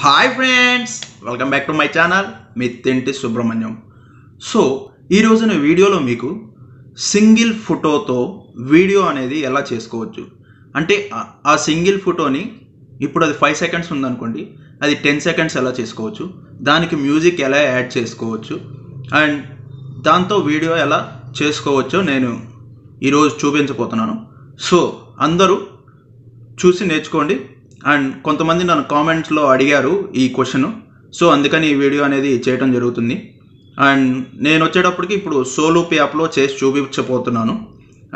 Hi friends welcome back to my channel మీ తింటి Subrahmanyam so ఈ రోజున వీడియోలో మీకు సింగిల్ ఫోటోతో వీడియో అనేది ఎలా చేసుకోవచ్చు అంటే ఆ సింగిల్ ఫోటోని ఇప్పుడు అది ఫైవ్ సెకండ్స్ ఉందనుకోండి అది టెన్ సెకండ్స్ ఎలా చేసుకోవచ్చు దానికి మ్యూజిక్ ఎలా యాడ్ చేసుకోవచ్చు అండ్ దాంతో వీడియో ఎలా చేసుకోవచ్చో నేను ఈరోజు చూపించబోతున్నాను సో అందరూ చూసి నేర్చుకోండి అండ్ కొంతమంది నన్ను కామెంట్స్లో అడిగారు ఈ క్వశ్చన్ సో అందుకని ఈ వీడియో అనేది చేయటం జరుగుతుంది అండ్ నేను వచ్చేటప్పటికి ఇప్పుడు సోలో యాప్లో చేసి చూపించబోతున్నాను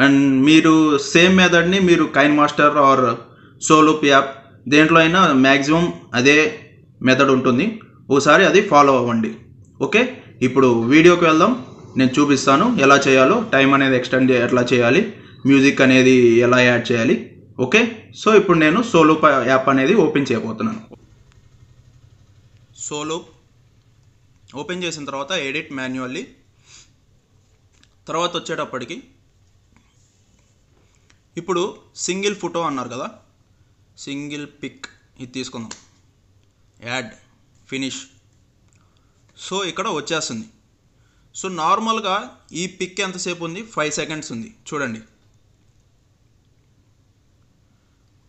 అండ్ మీరు సేమ్ మెథడ్ని మీరు KineMaster or Solo app దేంట్లో అయినా మ్యాక్సిమం అదే మెథడ్ ఉంటుంది ఒకసారి అది ఫాలో అవ్వండి ఓకే ఇప్పుడు వీడియోకి వెళ్దాం నేను చూపిస్తాను ఎలా చేయాలో టైం అనేది ఎక్స్టెండ్ ఎట్లా చేయాలి మ్యూజిక్ అనేది ఎలా యాడ్ చేయాలి ఓకే సో ఇప్పుడు నేను సోలోప్ యాప్ అనేది ఓపెన్ చేయబోతున్నాను సోలో ఓపెన్ చేసిన తర్వాత ఎడిట్ మాన్యువల్లీ తర్వాత వచ్చేటప్పటికి ఇప్పుడు సింగిల్ ఫోటో అన్నారు కదా సింగిల్ పిక్ ఇది తీసుకుందాం యాడ్ ఫినిష్ సో ఇక్కడ వచ్చేస్తుంది సో నార్మల్గా ఈ పిక్ ఎంతసేపు ఉంది ఫైవ్ సెకండ్స్ ఉంది చూడండి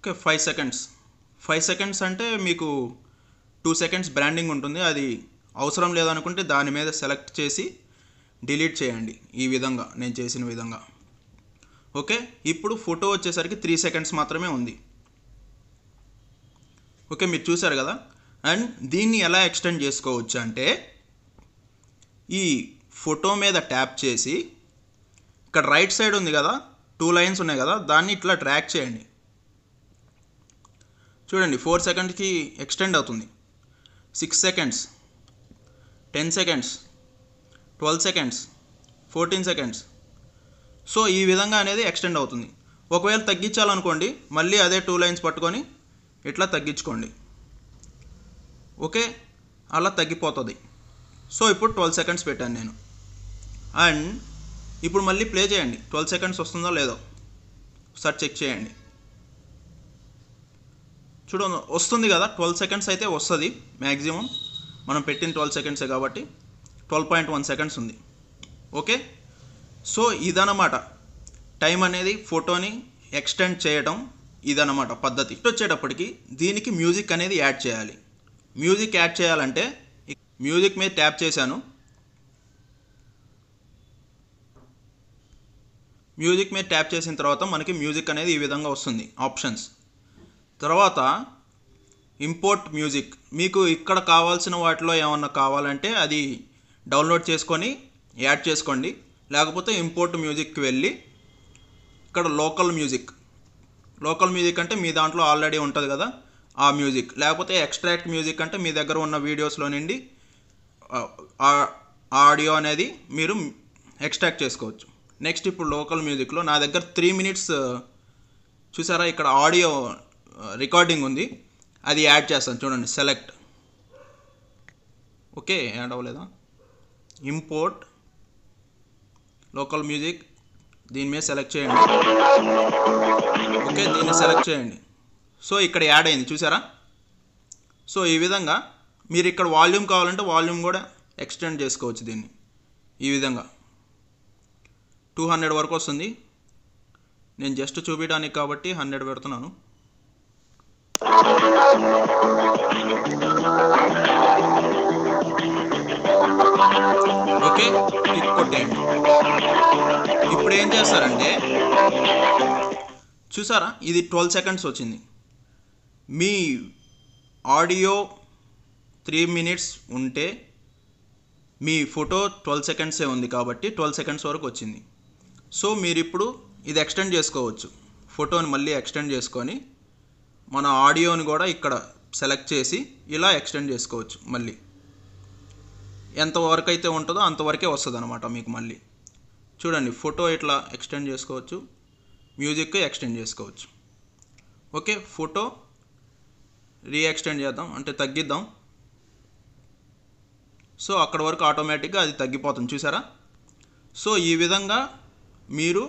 okay five seconds five seconds అంటే మీకు టూ సెకండ్స్ బ్రాండింగ్ ఉంటుంది అది అవసరం లేదనుకుంటే దాని మీద సెలెక్ట్ చేసి డిలీట్ చేయండి ఈ విధంగా నేను చేసిన విధంగా ఓకే ఇప్పుడు ఫోటో వచ్చేసరికి త్రీ సెకండ్స్ మాత్రమే ఉంది ఓకే మీరు చూసారు కదా అండ్ దీన్ని ఎలా ఎక్స్టెండ్ చేసుకోవచ్చు అంటే ఈ ఫోటో మీద ట్యాప్ చేసి ఇక్కడ రైట్ సైడ్ ఉంది కదా టూ లైన్స్ ఉన్నాయి కదా దాన్ని ఇట్లా ట్రాక్ చేయండి చూడండి ఫోర్ సెకండ్స్కి ఎక్స్టెండ్ అవుతుంది six seconds ten seconds twelve seconds fourteen seconds so ఈ విధంగా అనేది ఎక్స్టెండ్ అవుతుంది ఒకవేళ తగ్గించాలనుకోండి మళ్ళీ అదే టూ లైన్స్ పట్టుకొని ఇట్లా తగ్గించుకోండి ఓకే అలా తగ్గిపోతుంది సో ఇప్పుడు ట్వెల్వ్ సెకండ్స్ పెట్టాను నేను అండ్ ఇప్పుడు మళ్ళీ ప్లే చేయండి ట్వెల్వ్ సెకండ్స్ వస్తుందో లేదో ఒకసారి చెక్ చేయండి చూడండి వస్తుంది కదా ట్వెల్వ్ సెకండ్స్ అయితే వస్తుంది మ్యాక్సిమం మనం పెట్టిన ట్వెల్వ్ సెకండ్సే కాబట్టి ట్వెల్వ్ పాయింట్ వన్ సెకండ్స్ ఉంది ఓకే సో ఇదన్నమాట టైం అనేది ఫోటోని ఎక్స్టెండ్ చేయడం ఇదన్నమాట పద్ధతి వచ్చేటప్పటికి దీనికి మ్యూజిక్ అనేది యాడ్ చేయాలి మ్యూజిక్ యాడ్ చేయాలంటే మ్యూజిక్ మీద ట్యాప్ చేశాను మ్యూజిక్ మీద ట్యాప్ చేసిన తర్వాత మనకి మ్యూజిక్ అనేది ఈ విధంగా వస్తుంది ఆప్షన్స్ తర్వాత ఇంపోర్ట్ మ్యూజిక్ మీకు ఇక్కడ కావాల్సిన వాటిలో ఏమన్నా కావాలంటే అది డౌన్లోడ్ చేసుకొని యాడ్ చేసుకోండి లేకపోతే ఇంపోర్ట్ మ్యూజిక్కి వెళ్ళి ఇక్కడ లోకల్ మ్యూజిక్ లోకల్ మ్యూజిక్ అంటే మీ దాంట్లో ఆల్రెడీ ఉంటుంది కదా ఆ మ్యూజిక్ లేకపోతే ఎక్స్ట్రాక్ట్ మ్యూజిక్ అంటే మీ దగ్గర ఉన్న వీడియోస్లో నుండి ఆడియో అనేది మీరు ఎక్స్ట్రాక్ట్ చేసుకోవచ్చు నెక్స్ట్ ఇప్పుడు లోకల్ మ్యూజిక్లో నా దగ్గర త్రీ మినిట్స్ చూసారా ఇక్కడ ఆడియో రికార్డింగ్ ఉంది అది యాడ్ చేస్తాను చూడండి సెలెక్ట్ ఓకే యాడ్ అవ్వలేదా ఇంపోర్ట్ లోకల్ మ్యూజిక్ దీని మీద సెలెక్ట్ చేయండి ఓకే దీన్ని సెలెక్ట్ చేయండి సో ఇక్కడ యాడ్ అయింది చూసారా సో ఈ విధంగా మీరు ఇక్కడ వాల్యూమ్ కావాలంటే వాల్యూమ్ కూడా ఎక్స్టెండ్ చేసుకోవచ్చు దీన్ని ఈ విధంగా టూ హండ్రెడ్ వరకు వస్తుంది నేను జస్ట్ చూపించడానికి కాబట్టి హండ్రెడ్ పెడుతున్నాను ఓకే క్లిక్ కొట్టేయండి ఇప్పుడు ఏం చేస్తారంటే చూసారా ఇది ట్వెల్వ్ సెకండ్స్ వచ్చింది మీ ఆడియో త్రీ మినిట్స్ ఉంటే మీ ఫోటో ట్వెల్వ్ సెకండ్సే ఉంది కాబట్టి ట్వెల్వ్ సెకండ్స్ వరకు వచ్చింది సో మీరు ఇప్పుడు ఇది ఎక్స్టెండ్ చేసుకోవచ్చు ఫోటోని మళ్ళీ ఎక్స్టెండ్ చేసుకొని మన ఆడియోని కూడా ఇక్కడ సెలెక్ట్ చేసి ఇలా ఎక్స్టెండ్ చేసుకోవచ్చు మళ్ళీ ఎంతవరకు అయితే ఉంటుందో అంతవరకే వస్తుంది అనమాట మీకు మళ్ళీ చూడండి ఫోటో ఇట్లా ఎక్స్టెండ్ చేసుకోవచ్చు మ్యూజిక్ ఎక్స్టెండ్ చేసుకోవచ్చు ఓకే ఫోటో రీఎక్స్టెండ్ చేద్దాం అంటే తగ్గిద్దాం సో అక్కడ వరకు ఆటోమేటిక్గా అది తగ్గిపోతుంది చూసారా సో ఈ విధంగా మీరు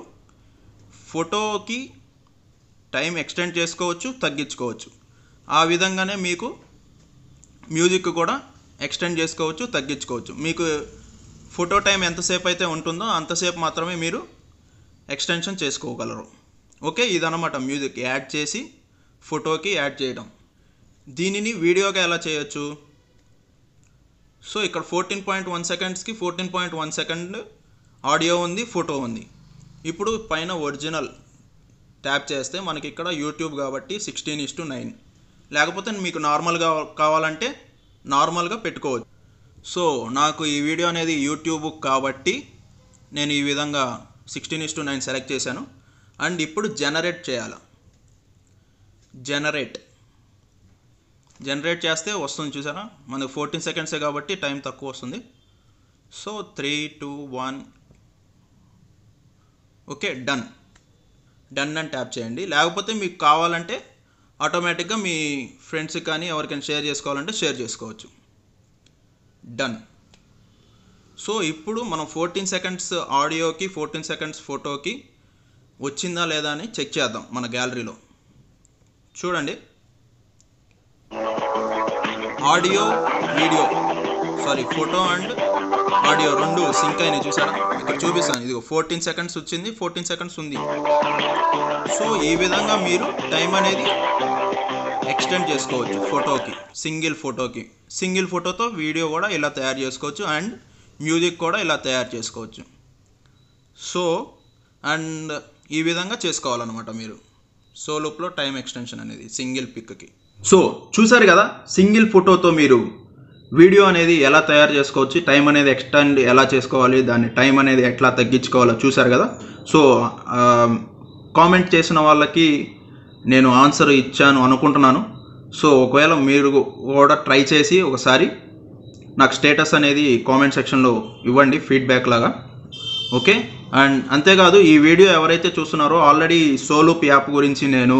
ఫోటోకి టైం ఎక్స్టెండ్ చేసుకోవచ్చు తగ్గించుకోవచ్చు ఆ విధంగానే మీకు మ్యూజిక్ కూడా ఎక్స్టెండ్ చేసుకోవచ్చు తగ్గించుకోవచ్చు మీకు ఫోటో టైం ఎంతసేపు అయితే ఉంటుందో అంతసేపు మాత్రమే మీరు ఎక్స్టెన్షన్ చేసుకోగలరు ఓకే ఇదనమాట మ్యూజిక్ యాడ్ చేసి ఫోటోకి యాడ్ చేయడం దీనిని వీడియోగా ఎలా చేయొచ్చు సో ఇక్కడ ఫోర్టీన్ పాయింట్ వన్ సెకండ్స్కి fourteen point one second audio ఉంది ఫోటో ఉంది ఇప్పుడు పైన ఒరిజినల్ ట్యాప్ చేస్తే మనకి ఇక్కడ యూట్యూబ్ కాబట్టి సిక్స్టీన్ ఇస్ టు నైన్ లేకపోతే మీకు నార్మల్గా కావాలంటే నార్మల్గా పెట్టుకోవచ్చు సో నాకు ఈ వీడియో అనేది యూట్యూబ్ కాబట్టి నేను ఈ విధంగా sixteen is to nine select చేశాను అండ్ ఇప్పుడు జనరేట్ చేయాలి జనరేట్ జనరేట్ చేస్తే వస్తుంది చూసారా మనకు ఫోర్టీన్ సెకండ్సే కాబట్టి టైం తక్కువ వస్తుంది so three two one okay done done అని ట్యాప్ చేయండి లేకపోతే మీకు కావాలంటే ఆటోమేటిక్గా మీ ఫ్రెండ్స్కి కానీ ఎవరికైనా షేర్ చేసుకోవాలంటే షేర్ చేసుకోవచ్చు డన్ సో ఇప్పుడు మనం ఫోర్టీన్ సెకండ్స్ ఆడియోకి ఫోర్టీన్ సెకండ్స్ ఫోటోకి వచ్చిందా లేదా అని చెక్ చేద్దాం మన గ్యాలరీలో చూడండి audio video sorry photo and audio రెండు సింక్ అయినవి చూసారా ఇక్కడ చూపిస్తాను ఇది ఫోర్టీన్ సెకండ్స్ వచ్చింది ఫోర్టీన్ సెకండ్స్ ఉంది సో ఈ విధంగా మీరు టైం అనేది ఎక్స్టెండ్ చేసుకోవచ్చు ఫోటోకి సింగిల్ ఫోటోకి సింగిల్ ఫోటోతో వీడియో కూడా ఇలా తయారు చేసుకోవచ్చు అండ్ మ్యూజిక్ కూడా ఇలా తయారు చేసుకోవచ్చు సో అండ్ ఈ విధంగా చేసుకోవాలన్నమాట మీరు సో లుప్లో టైం ఎక్స్టెన్షన్ అనేది సింగిల్ పిక్కి సో చూసారు కదా సింగిల్ ఫోటోతో మీరు వీడియో అనేది ఎలా తయారు చేసుకోవచ్చు టైం అనేది ఎక్స్టెండ్ ఎలా చేసుకోవాలి దాని టైం అనేది ఎట్లా తగ్గించుకోవాలో చూశారు కదా సో కామెంట్ చేసిన వాళ్ళకి నేను ఆన్సర్ ఇచ్చాను అనుకుంటున్నాను సో ఒకవేళ మీరు కూడా ట్రై చేసి ఒకసారి నాకు స్టేటస్ అనేది కామెంట్ సెక్షన్లో ఇవ్వండి ఫీడ్బ్యాక్ లాగా ఓకే అండ్ అంతేకాదు ఈ వీడియో ఎవరైతే చూస్తున్నారో ఆల్రెడీ సోలూప్ యాప్ గురించి నేను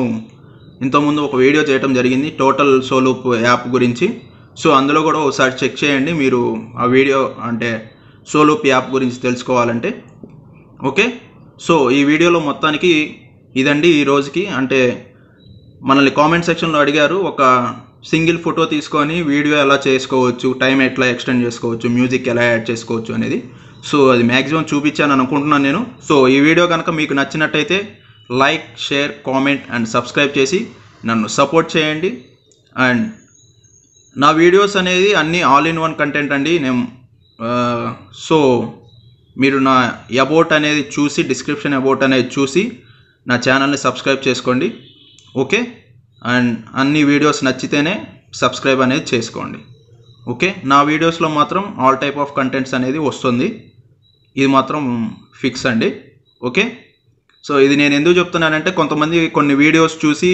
ఇంతకుముందు ఒక వీడియో చేయడం జరిగింది టోటల్ సోలూప్ యాప్ గురించి సో అందులో కూడా ఒకసారి చెక్ చేయండి మీరు ఆ వీడియో అంటే సోలో యాప్ గురించి తెలుసుకోవాలంటే ఓకే సో ఈ వీడియోలో మొత్తానికి ఇదండి ఈ రోజుకి అంటే మనల్ని కామెంట్ సెక్షన్లో అడిగారు ఒక సింగిల్ ఫోటో తీసుకొని వీడియో ఎలా చేసుకోవచ్చు టైం ఎట్లా ఎక్స్టెండ్ చేసుకోవచ్చు మ్యూజిక్ ఎలా యాడ్ చేసుకోవచ్చు అనేది సో అది మ్యాక్సిమం చూపించాను అనుకుంటున్నాను నేను సో ఈ వీడియో కనుక మీకు నచ్చినట్టయితే like share comment and subscribe చేసి నన్ను సపోర్ట్ చేయండి అండ్ నా వీడియోస్ అనేది అన్ని ఆల్ ఇన్ వన్ కంటెంట్ అండి నేను సో మీరు నా అబౌట్ అనేది చూసి డిస్క్రిప్షన్ అబౌట్ అనేది చూసి నా ఛానల్ని సబ్స్క్రైబ్ చేసుకోండి ఓకే అండ్ అన్ని వీడియోస్ నచ్చితేనే సబ్స్క్రైబ్ అనేది చేసుకోండి ఓకే నా వీడియోస్లో మాత్రం ఆల్ టైప్ ఆఫ్ కంటెంట్స్ అనేది వస్తుంది ఇది మాత్రం ఫిక్స్ అండి ఓకే సో ఇది నేను ఎందుకు చెప్తున్నానంటే కొంతమంది కొన్ని వీడియోస్ చూసి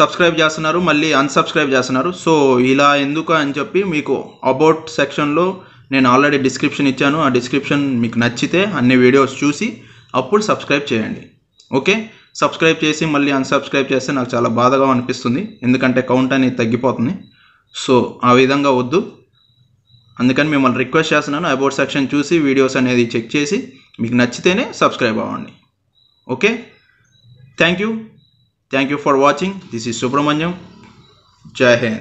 సబ్స్క్రైబ్ చేస్తున్నారు మళ్ళీ అన్సబ్స్క్రైబ్ చేస్తున్నారు సో ఇలా ఎందుకు అని చెప్పి మీకు అబౌట్ సెక్షన్లో నేను ఆల్రెడీ డిస్క్రిప్షన్ ఇచ్చాను ఆ డిస్క్రిప్షన్ మీకు నచ్చితే అన్ని వీడియోస్ చూసి అప్పుడు సబ్స్క్రైబ్ చేయండి ఓకే సబ్స్క్రైబ్ చేసి మళ్ళీ అన్సబ్స్క్రైబ్ చేస్తే నాకు చాలా బాధగా అనిపిస్తుంది ఎందుకంటే కౌంట్ అనేది తగ్గిపోతుంది సో ఆ విధంగా వద్దు అందుకని మిమ్మల్ని రిక్వెస్ట్ చేస్తున్నాను అబౌట్ సెక్షన్ చూసి వీడియోస్ అనేది చెక్ చేసి మీకు నచ్చితేనే సబ్స్క్రైబ్ అవ్వండి okay thank you Thank you for watching. This is Subramanyam. Jai Hind.